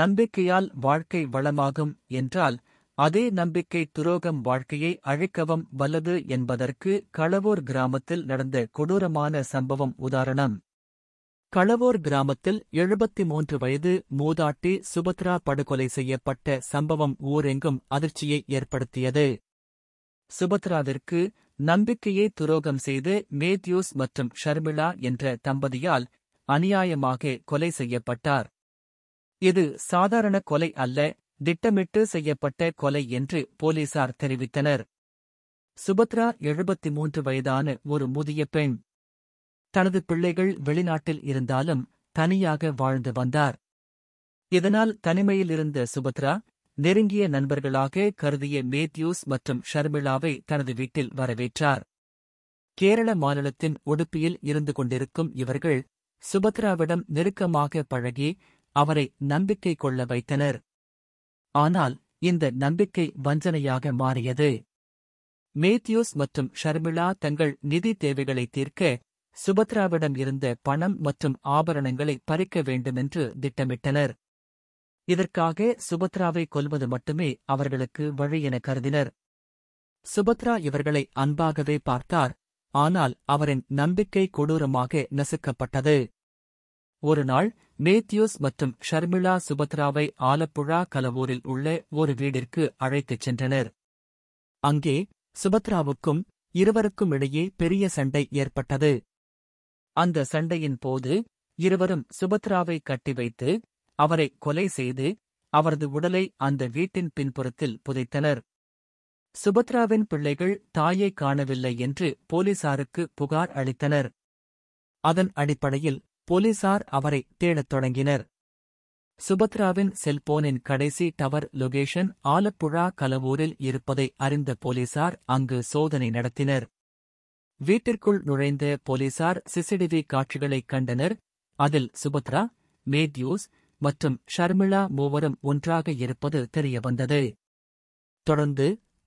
நம்பிக்கையால் வாழ்க்கை வளமாகும் என்றால் அதே நம்பிக்கை துரோகம் வாழ்க்கையை அழைக்கவும் வல்லது என்பதற்கு களவோர் கிராமத்தில் நடந்த கொடூரமான சம்பவம் உதாரணம் களவோர் கிராமத்தில் எழுபத்தி மூன்று வயது மூதாட்டி சுபத்ரா படுகொலை செய்யப்பட்ட சம்பவம் ஊரெங்கும் அதிர்ச்சியை ஏற்படுத்தியது சுபத்ராவிற்கு நம்பிக்கையை துரோகம் செய்து மேத்யூஸ் மற்றும் ஷர்மிளா என்ற தம்பதியால் அநியாயமாக கொலை செய்யப்பட்டார் இது சாதாரண கொலை அல்ல திட்டமிட்டு செய்யப்பட்ட கொலை என்று போலீசார் தெரிவித்தனர் சுபத்ரா எழுபத்தி மூன்று வயதான ஒரு முதிய பெண் தனது பிள்ளைகள் வெளிநாட்டில் இருந்தாலும் தனியாக வாழ்ந்து வந்தார் இதனால் தனிமையில் இருந்த சுபத்ரா நெருங்கிய நண்பர்களாக கருதிய மேத்யூஸ் மற்றும் ஷர்மிளாவை தனது வீட்டில் வரவேற்றார் கேரள மாநிலத்தின் உடுப்பியில் இருந்து கொண்டிருக்கும் இவர்கள் சுபத்ராவிடம் நெருக்கமாக பழகி அவரை நம்பிக்கை கொள்ள வைத்தனர் ஆனால் இந்த நம்பிக்கை வஞ்சனையாக மாறியது மேத்யூஸ் மற்றும் ஷர்மிளா தங்கள் நிதி தேவைகளை தீர்க்க சுபத்ராவிடம் இருந்த பணம் மற்றும் ஆபரணங்களை பறிக்க வேண்டுமென்று திட்டமிட்டனர் இதற்காக சுபத்ராவை கொல்வது மட்டுமே அவர்களுக்கு வழி என கருதினர் சுபத்ரா இவர்களை அன்பாகவே பார்த்தார் ஆனால் அவரின் நம்பிக்கை கொடூரமாக நசுக்கப்பட்டது ஒருநாள் மேத்யூஸ் மற்றும் ஷர்மிளா சுபத்ராவை ஆலப்புழா கலவூரில் உள்ள ஒரு வீடிற்கு அழைத்துச் சென்றனர் அங்கே சுபத்ராவுக்கும் இருவருக்கும் இடையே பெரிய சண்டை ஏற்பட்டது அந்த சண்டையின் போது இருவரும் சுபத்ராவை கட்டி வைத்து அவரை கொலை செய்து அவரது உடலை அந்த வீட்டின் பின்புறத்தில் புதைத்தனர் சுபத்ராவின் பிள்ளைகள் தாயை காணவில்லை என்று போலீசாருக்கு புகார் அளித்தனர் அதன் அடிப்படையில் போலீசார் அவரை தேடத் தொடங்கினர் சுபத்ராவின் செல்போனின் கடைசி டவர் லொகேஷன் ஆலப்புழா கலவூரில் இருப்பதை அறிந்த போலீசார் அங்கு சோதனை நடத்தினர் வீட்டிற்குள் நுழைந்த போலீசார் சிசிடிவி காட்சிகளைக் கண்டனர் அதில் சுபத்ரா மேத்யூஸ் மற்றும் ஷர்மிளா மூவரும் ஒன்றாக இருப்பது தெரியவந்தது தொடர்ந்து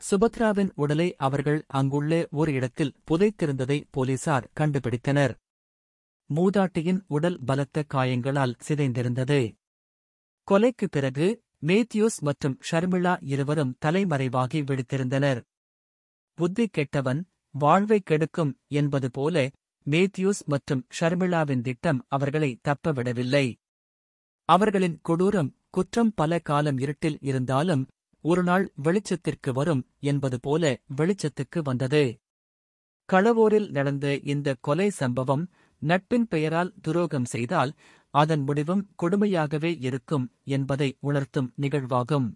சுபத்ராவின் உடலை அவர்கள் அங்குள்ள ஒரு இடத்தில் புதைத்திருந்ததை போலீசார் கண்டுபிடித்தனர் மூதாட்டியின் உடல் பலத்த காயங்களால் சிதைந்திருந்தது கொலைக்கு பிறகு மேத்யூஸ் மற்றும் ஷர்மிளா இருவரும் தலைமறைவாகி விடுத்திருந்தனர் புத்தி கெட்டவன் வாழ்வை கெடுக்கும் என்பது போல மேத்யூஸ் மற்றும் ஷர்மிளாவின் திட்டம் அவர்களை தப்பவிடவில்லை அவர்களின் கொடூரம் குற்றம் பல காலம் இருட்டில் இருந்தாலும் ஒருநாள் வெளிச்சத்திற்கு வரும் என்பது போல வெளிச்சத்துக்கு வந்தது களவோரில் நடந்த இந்த கொலை சம்பவம் நட்பின் பெயரால் துரோகம் செய்தால் அதன் முடிவும் கொடுமையாகவே இருக்கும் என்பதை உணர்த்தும் நிகழ்வாகும்